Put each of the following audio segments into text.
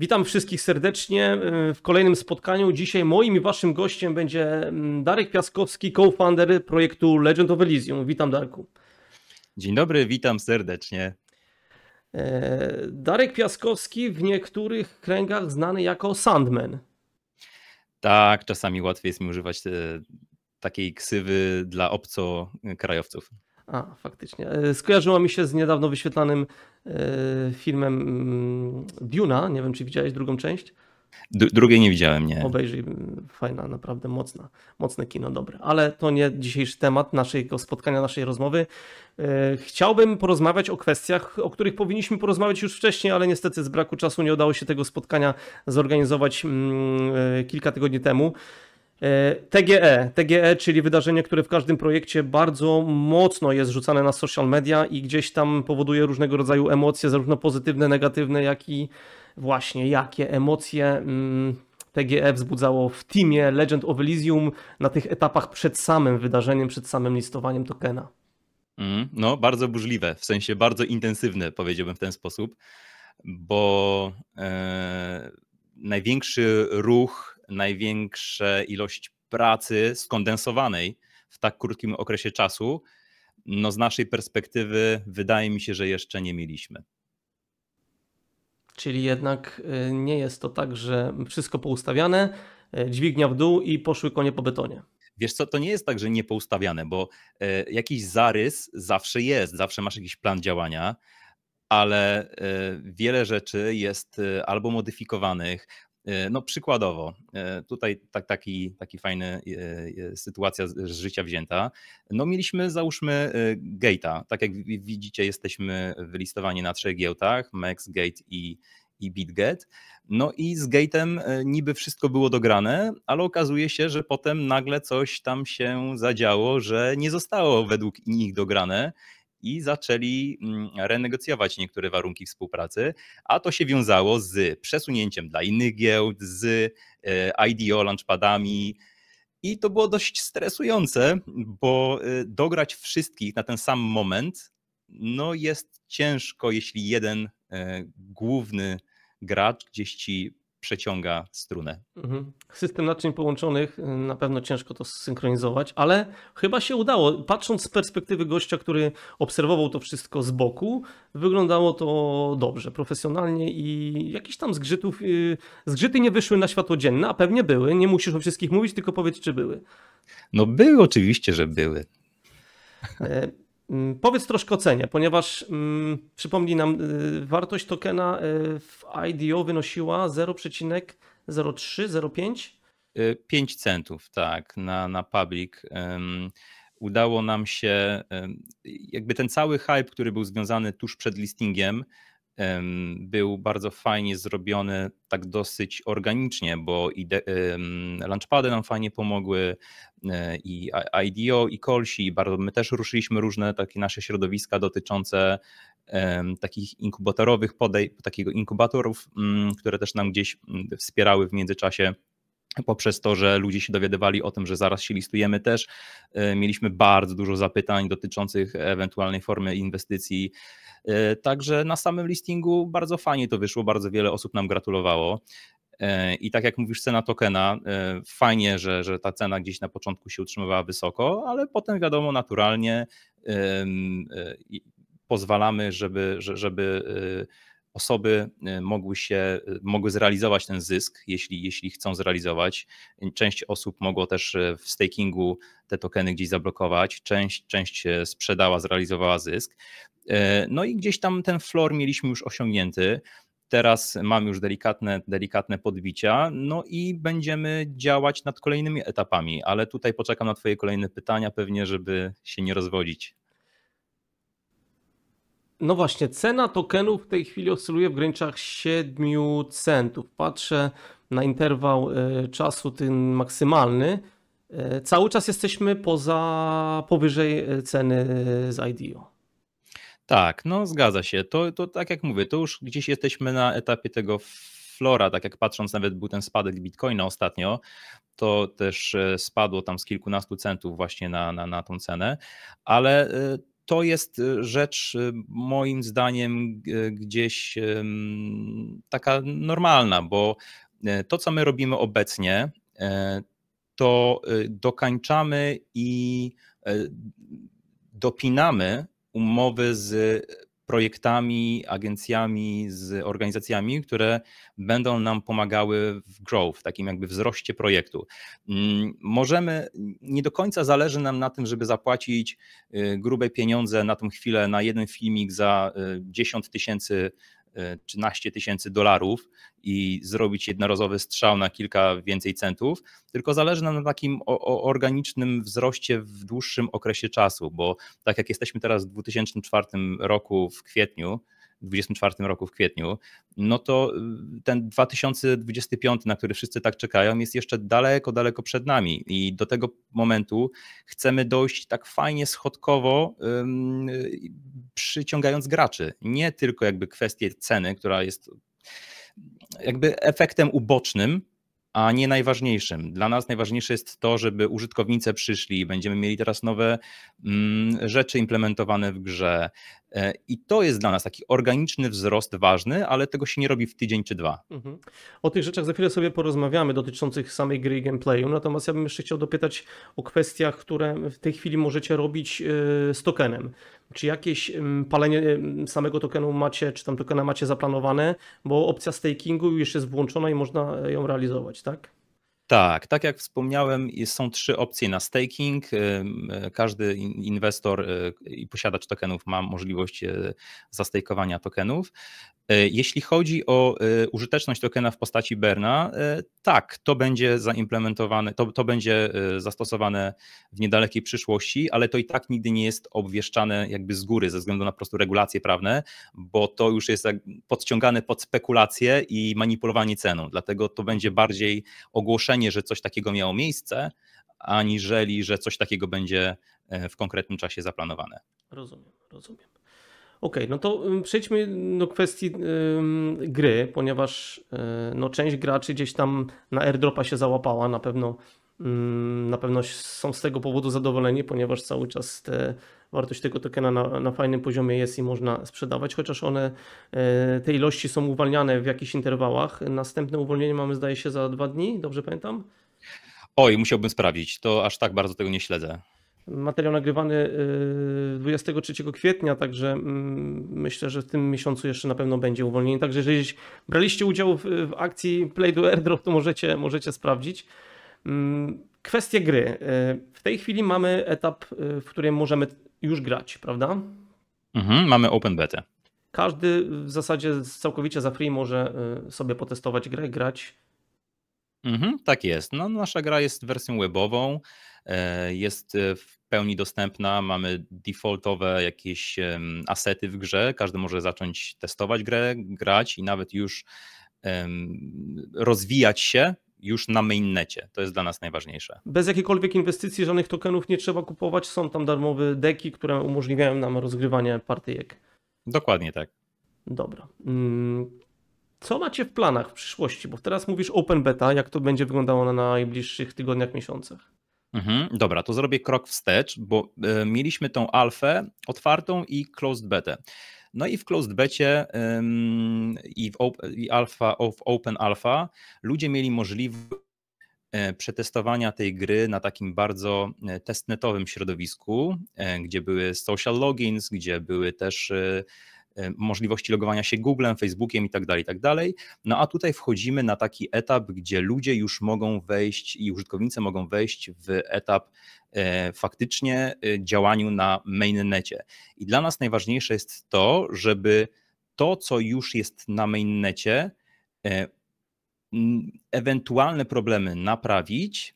Witam wszystkich serdecznie e, w kolejnym spotkaniu. Dzisiaj moim i waszym gościem będzie mm, Darek Piaskowski, co-founder projektu Legend of Elysium. Witam Darku. Dzień dobry, witam serdecznie. E, Darek Piaskowski w niektórych kręgach znany jako Sandman. Tak, czasami łatwiej jest mi używać e, takiej ksywy dla obcokrajowców. A, faktycznie. Skojarzyło mi się z niedawno wyświetlanym Y, filmem mm, Duna. Nie wiem, czy widziałeś drugą część. Drugiej nie widziałem, nie. Obejrzyj, mm, fajna, naprawdę mocna, mocne kino, dobre. Ale to nie dzisiejszy temat naszego spotkania, naszej rozmowy. Y, chciałbym porozmawiać o kwestiach, o których powinniśmy porozmawiać już wcześniej, ale niestety z braku czasu nie udało się tego spotkania zorganizować mm, y, kilka tygodni temu. TGE, TGE, e, czyli wydarzenie, które w każdym projekcie bardzo mocno jest rzucane na social media i gdzieś tam powoduje różnego rodzaju emocje, zarówno pozytywne, negatywne, jak i właśnie jakie emocje mm, TGE wzbudzało w teamie Legend of Elysium na tych etapach przed samym wydarzeniem, przed samym listowaniem tokena. Mm, no, bardzo burzliwe, w sensie bardzo intensywne, powiedziałbym w ten sposób, bo e, największy ruch największa ilość pracy skondensowanej w tak krótkim okresie czasu, no z naszej perspektywy wydaje mi się, że jeszcze nie mieliśmy. Czyli jednak y, nie jest to tak, że wszystko poustawiane, y, dźwignia w dół i poszły konie po betonie. Wiesz co, to nie jest tak, że nie poustawiane, bo y, jakiś zarys zawsze jest, zawsze masz jakiś plan działania, ale wiele rzeczy jest albo modyfikowanych, E, no przykładowo, e, tutaj tak, taki, taki fajny e, sytuacja z życia wzięta. No mieliśmy załóżmy gate'a, tak jak widzicie jesteśmy wylistowani na trzech giełdach, Max, Gate i, i BitGet. No i z Gate'em niby wszystko było dograne, ale okazuje się, że potem nagle coś tam się zadziało, że nie zostało według nich dograne i zaczęli mm, renegocjować niektóre warunki współpracy, a to się wiązało z przesunięciem dla innych giełd, z e, IDO launchpadami. I to było dość stresujące, bo e, dograć wszystkich na ten sam moment no jest ciężko, jeśli jeden e, główny gracz gdzieś ci przeciąga strunę. Mhm. System naczyń połączonych y, na pewno ciężko to synchronizować, ale chyba się udało. Patrząc z perspektywy gościa, który obserwował to wszystko z boku, wyglądało to dobrze, profesjonalnie i jakiś tam zgrzytów, y, zgrzyty nie wyszły na światło dzienne, a pewnie były. Nie musisz o wszystkich mówić, tylko powiedz, czy były. No były oczywiście, że były. E, Mm, powiedz troszkę o cenie, ponieważ mm, przypomnij nam, y, wartość tokena y, w IDO wynosiła 0,0305? 5 y, centów, tak, na, na public. Um, udało nam się, um, jakby ten cały hype, który był związany tuż przed listingiem, był bardzo fajnie zrobiony, tak dosyć organicznie, bo i de, launchpady nam fajnie pomogły, e, i IDO, i Kolsi, i bardzo my też ruszyliśmy różne takie nasze środowiska dotyczące takich inkubatorowych podej, takiego inkubatorów, mm, które też nam gdzieś mm, wspierały w międzyczasie poprzez to, że ludzie się dowiadywali o tym, że zaraz się listujemy też. E, mieliśmy bardzo dużo zapytań dotyczących ewentualnej formy inwestycji. E, także na samym listingu bardzo fajnie to wyszło, bardzo wiele osób nam gratulowało. E, I tak jak mówisz, cena tokena, fajnie, że, że ta cena gdzieś na początku się utrzymywała wysoko, ale potem wiadomo, naturalnie pozwalamy, żeby, żeby osoby e, mogły się, e, mogły zrealizować ten zysk, jeśli, jeśli chcą zrealizować. Część osób mogło też e, w stakingu te tokeny gdzieś zablokować, część, część sprzedała, zrealizowała zysk. No i gdzieś tam ten floor mieliśmy już osiągnięty. Teraz mam już delikatne, delikatne podbicia, no i będziemy działać nad kolejnymi etapami, ale tutaj poczekam na Twoje kolejne pytania, pewnie, żeby się nie rozwodzić. No właśnie, cena tokenów w tej chwili oscyluje w granicach 7 centów. Patrzę na interwał e, czasu ten maksymalny. E, cały czas jesteśmy poza powyżej e, ceny z IDO. Tak, no zgadza się. To, to tak jak mówię, to już gdzieś jesteśmy na etapie tego flora, tak jak patrząc nawet był ten spadek Bitcoina ostatnio, to też spadło tam z kilkunastu centów właśnie na, na, na tą cenę, ale to jest y, rzecz y, moim zdaniem y, gdzieś taka normalna, bo e, to, co my robimy obecnie, e, to dokańczamy i e, dopinamy umowy z projektami, agencjami, z organizacjami, które będą nam pomagały w growth, takim jakby wzroście projektu. Mm, możemy, nie do końca zależy nam na tym, żeby zapłacić y, grube pieniądze na tą chwilę na jeden filmik za 10 y, tysięcy 13 tysięcy dolarów i zrobić jednorazowy strzał na kilka więcej centów, tylko zależy nam na takim organicznym wzroście w dłuższym okresie czasu, bo tak jak jesteśmy teraz w 2004 roku w kwietniu, 2024 roku w kwietniu, no to y, ten 2025, na który wszyscy tak czekają, jest jeszcze daleko, daleko przed nami i do tego momentu chcemy dojść tak fajnie, schodkowo, przyciągając graczy. Nie tylko jakby kwestię ceny, która jest jakby efektem ubocznym, a nie najważniejszym. Dla nas najważniejsze jest to, żeby użytkownicy przyszli, będziemy mieli teraz nowe mm, rzeczy implementowane w grze. E, I to jest dla nas taki organiczny wzrost ważny, ale tego się nie robi w tydzień czy dwa. Mhm. O tych rzeczach za chwilę sobie porozmawiamy dotyczących samej gry i gameplayu. Natomiast ja bym jeszcze chciał dopytać o kwestiach, które w tej chwili możecie robić e, z tokenem. Czy jakieś palenie samego tokenu macie, czy tam tokena macie zaplanowane, bo opcja stakingu już jest włączona i można e, ją realizować, tak? Tak, tak jak wspomniałem, są trzy opcje na staking. E, każdy inwestor e, i posiadacz tokenów ma możliwość e, zastejkowania tokenów. Jeśli chodzi o użyteczność tokena w postaci Berna, tak, to będzie zaimplementowane, to, to będzie zastosowane w niedalekiej przyszłości, ale to i tak nigdy nie jest obwieszczane jakby z góry ze względu na po prostu regulacje prawne, bo to już jest podciągane pod spekulacje i manipulowanie ceną. Dlatego to będzie bardziej ogłoszenie wrażenie, że coś takiego miało miejsce, aniżeli, że coś takiego będzie e, w konkretnym czasie zaplanowane. Rozumiem, rozumiem. Okej, okay, no to przejdźmy do no, kwestii gry, ponieważ e, no, część graczy gdzieś tam na airdropa się załapała, na pewno Mm, na pewno są z tego powodu zadowoleni, ponieważ cały czas te, wartość tego tokena na, na, fajnym poziomie jest i można sprzedawać, chociaż one, e, te ilości są uwalniane w jakichś interwałach. Następne uwolnienie mamy zdaje się za dwa dni, dobrze pamiętam? Oj, musiałbym sprawdzić, to aż tak bardzo tego nie śledzę. Materiał nagrywany 23 e, kwietnia, także mm, myślę, że w tym miesiącu jeszcze na pewno będzie uwolnienie. Także jeżeli braliście udział w, akcji Play do Airdrop, to możecie, możecie sprawdzić. Mm, kwestie gry. Y, w tej chwili mamy etap, y, w którym możemy już grać, prawda? Mhm, mamy open beta. Każdy w zasadzie całkowicie za free może y, sobie potestować grę, grać. Mhm, tak jest. No, nasza gra jest wersją webową, jest w pełni dostępna, mamy defaultowe jakieś asety w grze, każdy może zacząć testować grę, grać i nawet już rozwijać się już na mainnecie. To jest dla nas najważniejsze. Bez jakiejkolwiek inwestycji, żadnych tokenów nie trzeba kupować. Są tam darmowe deki, które umożliwiają nam rozgrywanie partyjek. Dokładnie tak. Dobra. Mm, co macie w planach w przyszłości? Bo teraz mówisz open beta, jak to będzie wyglądało na najbliższych tygodniach, miesiącach? Mhm, dobra, to zrobię krok wstecz, bo e, mieliśmy tą alfę otwartą i closed beta. No i w closed becie i w alpha, open alpha ludzie mieli możliwość e, przetestowania tej gry na takim bardzo e, testnetowym środowisku, e, gdzie były social logins, gdzie były też możliwości logowania się Googlem, Facebookiem i tak dalej, tak dalej. No a tutaj wchodzimy na taki etap, gdzie ludzie już mogą wejść i użytkownicy mogą wejść w etap e, faktycznie e, działaniu na mainnecie. I dla nas najważniejsze jest to, żeby to, co już jest na mainnecie, e, ewentualne problemy naprawić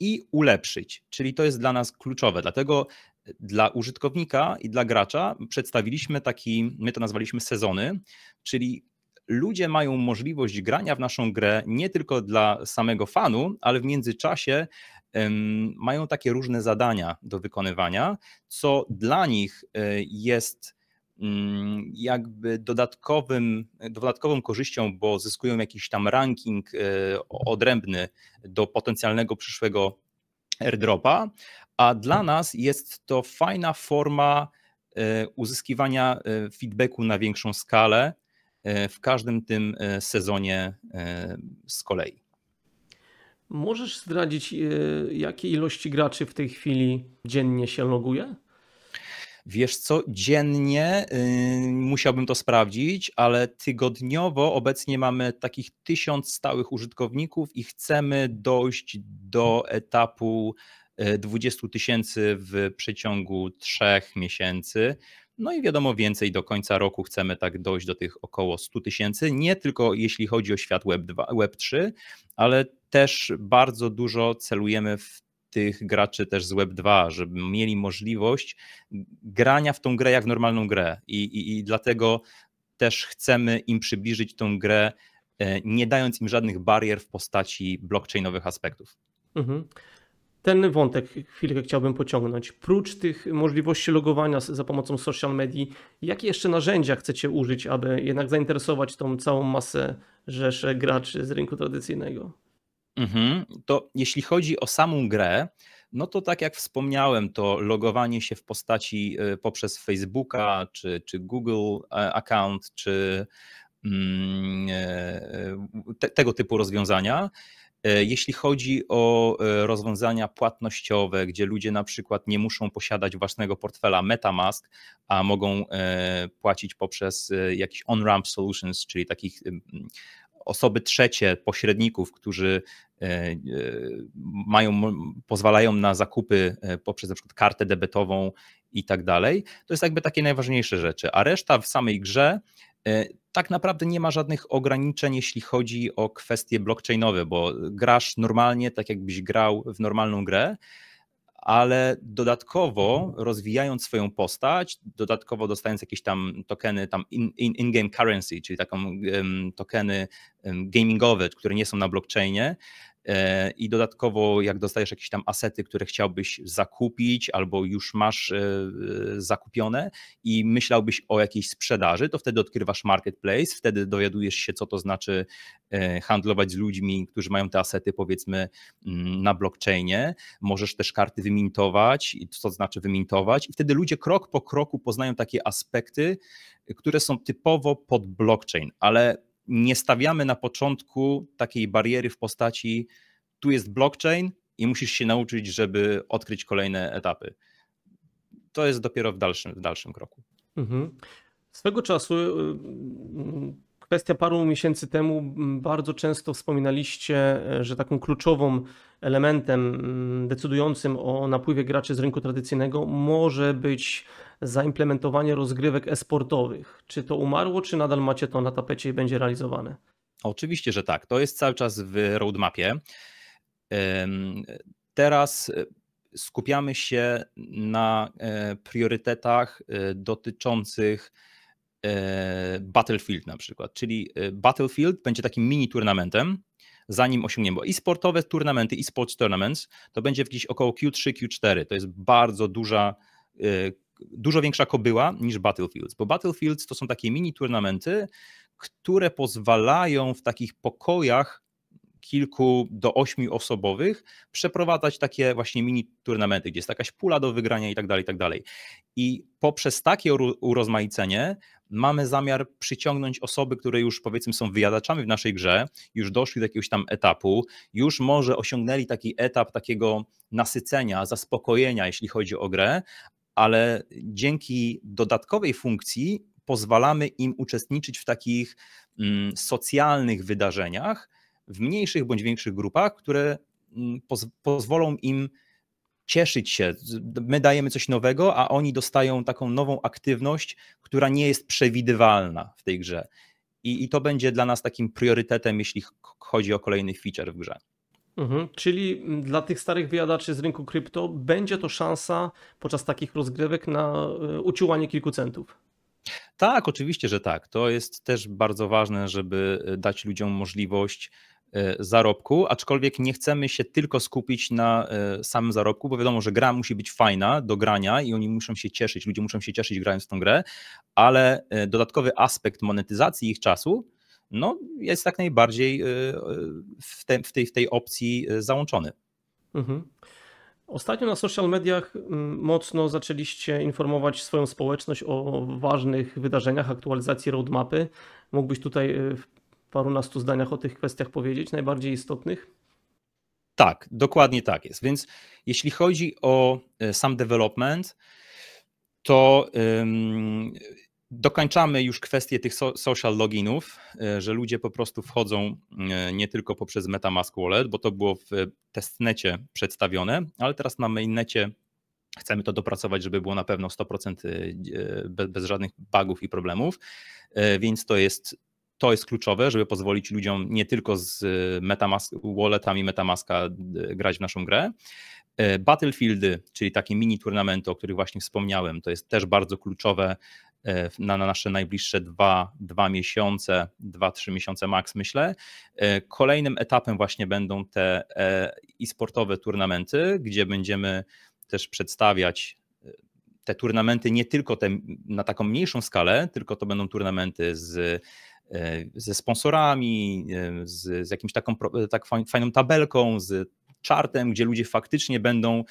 i ulepszyć. Czyli to jest dla nas kluczowe. Dlatego dla użytkownika i dla gracza przedstawiliśmy taki, my to nazwaliśmy sezony, czyli ludzie mają możliwość grania w naszą grę nie tylko dla samego fanu, ale w międzyczasie mają takie różne zadania do wykonywania, co dla nich e, jest mm, jakby dodatkowym, dodatkową korzyścią, bo zyskują jakiś tam ranking e, odrębny do potencjalnego przyszłego airdropa, a dla nas jest to fajna forma e, uzyskiwania e, feedbacku na większą skalę e, w każdym tym sezonie z kolei. Możesz zdradzić, jakie ilości graczy w tej chwili dziennie się loguje? Wiesz co, dziennie yy, musiałbym to sprawdzić, ale tygodniowo obecnie mamy takich tysiąc stałych użytkowników i chcemy dojść do etapu 20 tysięcy w przeciągu trzech miesięcy. No i wiadomo, więcej do końca roku chcemy tak dojść do tych około 100 tysięcy, nie tylko jeśli chodzi o świat Web, 2, Web 3, ale też bardzo dużo celujemy w tych graczy też z Web 2, żeby mieli możliwość grania w tą grę jak w normalną grę. I, i, i dlatego też chcemy im przybliżyć tą grę, e, nie dając im żadnych barier w postaci blockchainowych aspektów. Mhm ten wątek chwilkę chciałbym pociągnąć. Prócz tych możliwości logowania za pomocą social media, jakie jeszcze narzędzia chcecie użyć, aby jednak zainteresować tą całą masę rzeszę graczy z rynku tradycyjnego? Mhm. To jeśli chodzi o samą grę, no to tak jak wspomniałem, to logowanie się w postaci y, poprzez Facebooka, czy, czy Google e, account, czy mm, e, e, te, tego typu rozwiązania. E, jeśli chodzi o e, rozwiązania płatnościowe, gdzie ludzie na przykład nie muszą posiadać własnego portfela MetaMask, a mogą e, płacić poprzez jakiś on-ramp solutions, czyli takich osoby trzecie, pośredników, którzy mają, pozwalają na zakupy poprzez na przykład kartę debetową i tak dalej. To jest jakby takie najważniejsze rzeczy, a reszta w samej grze tak naprawdę nie ma żadnych ograniczeń, jeśli chodzi o kwestie blockchainowe, bo grasz normalnie, tak jakbyś grał w normalną grę, ale dodatkowo rozwijając swoją postać, dodatkowo dostając jakieś tam tokeny, tam in-game in, in currency, czyli taką um, tokeny um, gamingowe, które nie są na blockchainie, E, i dodatkowo jak dostajesz jakieś tam asety, które chciałbyś zakupić albo już masz e, e, zakupione i myślałbyś o jakiejś sprzedaży, to wtedy odkrywasz marketplace, wtedy dowiadujesz się, co to znaczy handlować z ludźmi, którzy mają te asety powiedzmy mm, na blockchainie. Możesz też karty wymintować, I co to znaczy wymintować i wtedy ludzie krok po kroku poznają takie aspekty, które są typowo pod blockchain, ale nie stawiamy na początku takiej bariery w postaci tu jest blockchain i musisz się nauczyć, żeby odkryć kolejne etapy. To jest dopiero w dalszym, w dalszym kroku. Mhm. Swego czasu y, y, kwestia paru miesięcy temu bardzo często wspominaliście, e, że taką kluczową elementem decydującym o napływie graczy z rynku tradycyjnego może być zaimplementowanie rozgrywek esportowych. Czy to umarło, czy nadal macie to na tapecie i będzie realizowane? Oczywiście, że tak. To jest cały czas w roadmapie. Teraz e, skupiamy się na e, priorytetach dotyczących E, Battlefield na przykład, czyli e, Battlefield będzie takim mini turnamentem, zanim osiągniemy, bo e-sportowe turnamenty, e-sports tournaments, to będzie gdzieś około Q3, Q4, to jest bardzo duża, e, dużo większa kobyła niż Battlefields, bo Battlefields to są takie mini turnamenty, które pozwalają w takich pokojach kilku do ośmiu osobowych przeprowadzać takie właśnie mini turnamenty, gdzie jest jakaś pula do wygrania i tak dalej, i tak dalej. I poprzez takie urozmaicenie mamy zamiar przyciągnąć osoby, które już powiedzmy są wyjadaczami w naszej grze, już doszli do jakiegoś tam etapu, już może osiągnęli taki etap takiego nasycenia, zaspokojenia, jeśli chodzi o grę, ale dzięki dodatkowej funkcji pozwalamy im uczestniczyć w takich mm, socjalnych wydarzeniach, w mniejszych bądź większych grupach, które mm, poz pozwolą im cieszyć się. My dajemy coś nowego, a oni dostają taką nową aktywność, która nie jest przewidywalna w tej grze. I, i to będzie dla nas takim priorytetem, jeśli chodzi o kolejny feature w grze. Mhm. Czyli mm, dla tych starych wyjadaczy z rynku krypto będzie to szansa podczas takich rozgrywek na e, uciłanie kilku centów. Tak, oczywiście, że tak. To jest też bardzo ważne, żeby e, dać ludziom możliwość e, zarobku, aczkolwiek nie chcemy się tylko skupić na e, samym zarobku, bo wiadomo, że gra musi być fajna do grania i oni muszą się cieszyć, ludzie muszą się cieszyć grając w tą grę, ale dodatkowy aspekt monetyzacji ich czasu no, jest jak najbardziej w, te, w tej, w tej opcji załączony. Mhm. Ostatnio na social mediach mm, mocno zaczęliście informować swoją społeczność o ważnych wydarzeniach, aktualizacji roadmapy. Mógłbyś tutaj y, w parunastu zdaniach o tych kwestiach powiedzieć, najbardziej istotnych? Tak, dokładnie tak jest. Więc jeśli chodzi o y, sam development, to Dokończamy już kwestię tych social loginów, e, że ludzie po prostu wchodzą e, nie tylko poprzez Metamask Wallet, bo to było w testnecie przedstawione, ale teraz na mainnecie chcemy to dopracować, żeby było na pewno 100% e, bez, bez żadnych bugów i problemów, więc to jest to jest kluczowe, żeby pozwolić ludziom nie tylko z Metamask, walletami Metamaska grać w naszą grę. Battlefieldy, czyli takie mini turnamenty, o których właśnie wspomniałem, to jest też bardzo kluczowe E, na nasze najbliższe dwa, dwa miesiące, dwa, trzy miesiące maks, myślę. E, kolejnym etapem właśnie będą te e, e-sportowe turnamenty, gdzie będziemy też przedstawiać te turnamenty nie tylko te, na taką mniejszą skalę, tylko to będą turnamenty z ze sponsorami, z, z jakimś taką tak fajną tabelką, z czartem, gdzie ludzie faktycznie będą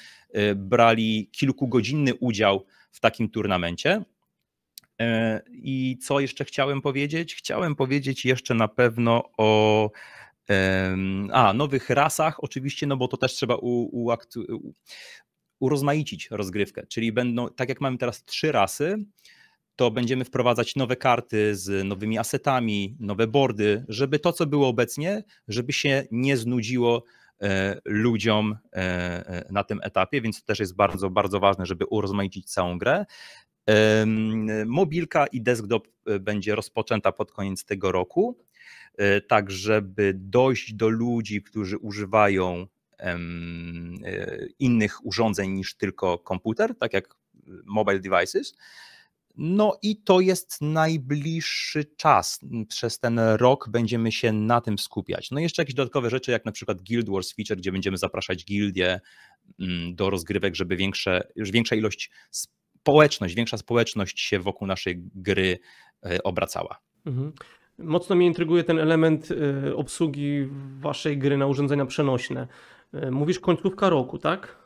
brali kilkugodzinny udział w takim turnamencie. E, I co jeszcze chciałem powiedzieć? Chciałem powiedzieć jeszcze na pewno o a, nowych rasach, oczywiście, no bo to też trzeba u, u, u, urozmaicić rozgrywkę, czyli będą, tak jak mamy teraz trzy rasy, to będziemy wprowadzać nowe karty z nowymi asetami, nowe boardy, żeby to, co było obecnie, żeby się nie znudziło e, ludziom e, e, na tym etapie, więc to też jest bardzo, bardzo ważne, żeby urozmaicić całą grę. Mobilka i desktop e, będzie rozpoczęta pod koniec tego roku, e, tak żeby dojść do ludzi, którzy używają e, innych urządzeń niż tylko komputer, tak jak mobile devices. No i to jest najbliższy czas. Przez ten rok będziemy się na tym skupiać. No i jeszcze jakieś dodatkowe rzeczy, jak na przykład Guild Wars Feature, gdzie będziemy zapraszać gildie mm, do rozgrywek, żeby większe, już większa ilość społeczność, większa społeczność się wokół naszej gry e, obracała. Mhm. Mocno mnie intryguje ten element e, obsługi waszej gry na urządzenia przenośne. E, mówisz końcówka roku, tak?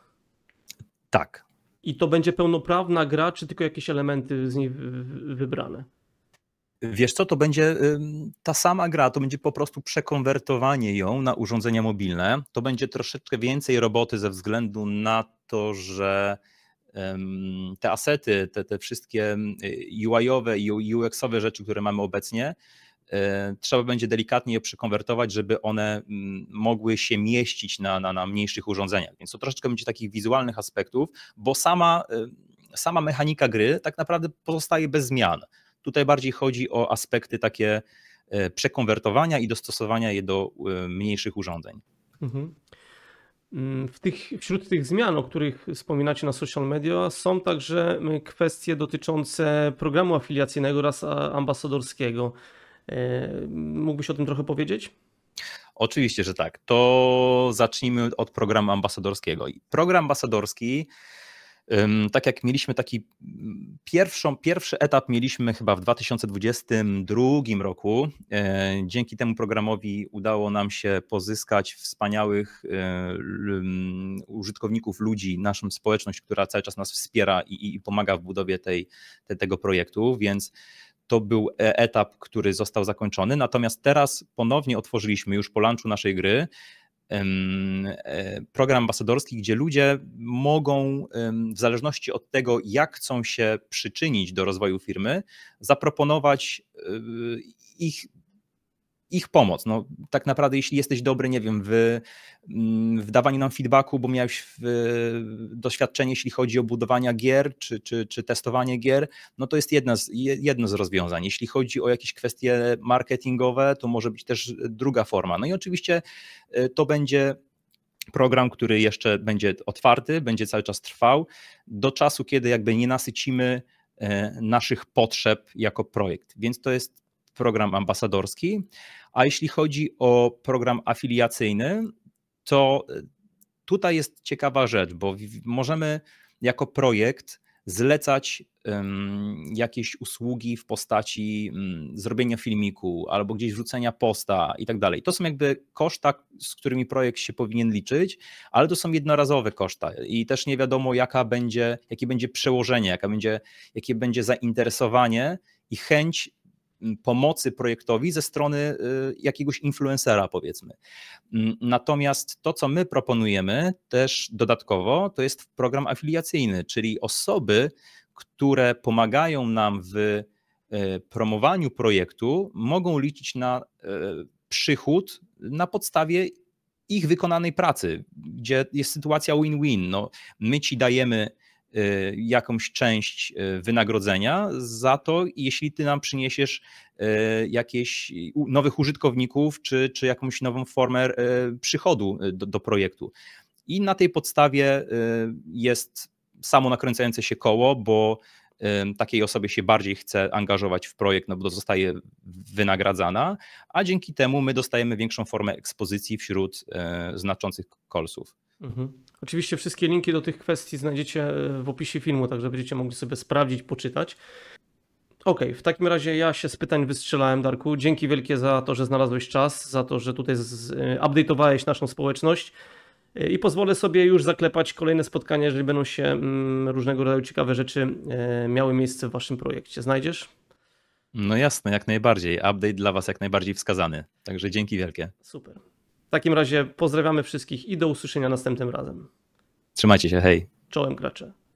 Tak. I to będzie pełnoprawna gra, czy tylko jakieś elementy z niej wybrane? Wiesz co, to będzie ta sama gra, to będzie po prostu przekonwertowanie ją na urządzenia mobilne. To będzie troszeczkę więcej roboty ze względu na to, że te asety, te, te wszystkie UI-owe i UX-owe rzeczy, które mamy obecnie, e, trzeba będzie delikatnie je przekonwertować, żeby one mm, mogły się mieścić na, na, na mniejszych urządzeniach. Więc to troszeczkę będzie takich wizualnych aspektów, bo sama, sama mechanika gry tak naprawdę pozostaje bez zmian. Tutaj bardziej chodzi o aspekty takie e, przekonwertowania i dostosowania je do e, mniejszych urządzeń. Mhm. Mm, w tych, wśród tych zmian, o których wspominacie na social media, są także mm, kwestie dotyczące programu afiliacyjnego oraz ambasadorskiego. E, mógłbyś o tym trochę powiedzieć? Oczywiście, że tak. To zacznijmy od programu ambasadorskiego. Program ambasadorski tak jak mieliśmy taki mm, pierwszą, pierwszy etap mieliśmy chyba w 2022 roku. E, dzięki temu programowi udało nam się pozyskać wspaniałych e, użytkowników, ludzi, naszą społeczność, która cały czas nas wspiera i, i pomaga w budowie tej, te, tego projektu, więc to był e, etap, który został zakończony. Natomiast teraz ponownie otworzyliśmy już po lunchu naszej gry E, program ambasadorski, gdzie ludzie mogą, w zależności od tego, jak chcą się przyczynić do rozwoju firmy, zaproponować e, ich ich pomoc. No, tak naprawdę, jeśli jesteś dobry, nie wiem, w, mm, w dawaniu nam feedbacku, bo miałeś w, doświadczenie, jeśli chodzi o budowanie gier czy, czy, czy testowanie gier, no to jest jedna z, jedno z rozwiązań. Jeśli chodzi o jakieś kwestie marketingowe, to może być też druga forma. No i oczywiście e, to będzie program, który jeszcze będzie otwarty, będzie cały czas trwał do czasu, kiedy jakby nie nasycimy e, naszych potrzeb jako projekt. Więc to jest program ambasadorski, a jeśli chodzi o program afiliacyjny, to e, tutaj jest ciekawa rzecz, bo możemy jako projekt zlecać jakieś usługi w postaci mm, zrobienia filmiku albo gdzieś wrzucenia posta i tak dalej. To są jakby koszta, z którymi projekt się powinien liczyć, ale to są jednorazowe koszta i też nie wiadomo jaka będzie, jakie będzie przełożenie, jaka będzie, jakie będzie zainteresowanie i chęć pomocy projektowi ze strony y, jakiegoś influencera, powiedzmy. Natomiast to, co my proponujemy też dodatkowo, to jest program afiliacyjny, czyli osoby, które pomagają nam w y, promowaniu projektu, mogą liczyć na y, przychód na podstawie ich wykonanej pracy, gdzie jest sytuacja win-win. No, my ci dajemy Y, jakąś część y, wynagrodzenia za to, jeśli ty nam przyniesiesz y, jakieś nowych użytkowników, czy, czy jakąś nową formę przychodu do, do projektu. I na tej podstawie jest samo nakręcające się koło, bo takiej osobie się bardziej chce angażować w projekt, no bo zostaje wynagradzana, a dzięki temu my dostajemy większą formę ekspozycji wśród znaczących kolsów. Mhm. Oczywiście wszystkie linki do tych kwestii znajdziecie e, w opisie filmu, także będziecie mogli sobie sprawdzić, poczytać. Okej, okay, w takim razie ja się z pytań wystrzelałem, Darku. Dzięki wielkie za to, że znalazłeś czas, za to, że tutaj e, update'owałeś naszą społeczność. E, I pozwolę sobie już zaklepać kolejne spotkania, jeżeli będą się mm, różnego rodzaju ciekawe rzeczy miały miejsce w waszym projekcie. Znajdziesz? No jasne, jak najbardziej. Update dla was jak najbardziej wskazany. Także dzięki wielkie. Super. W takim razie pozdrawiamy wszystkich i do usłyszenia następnym razem. Trzymajcie się, hej. Czołem gracze.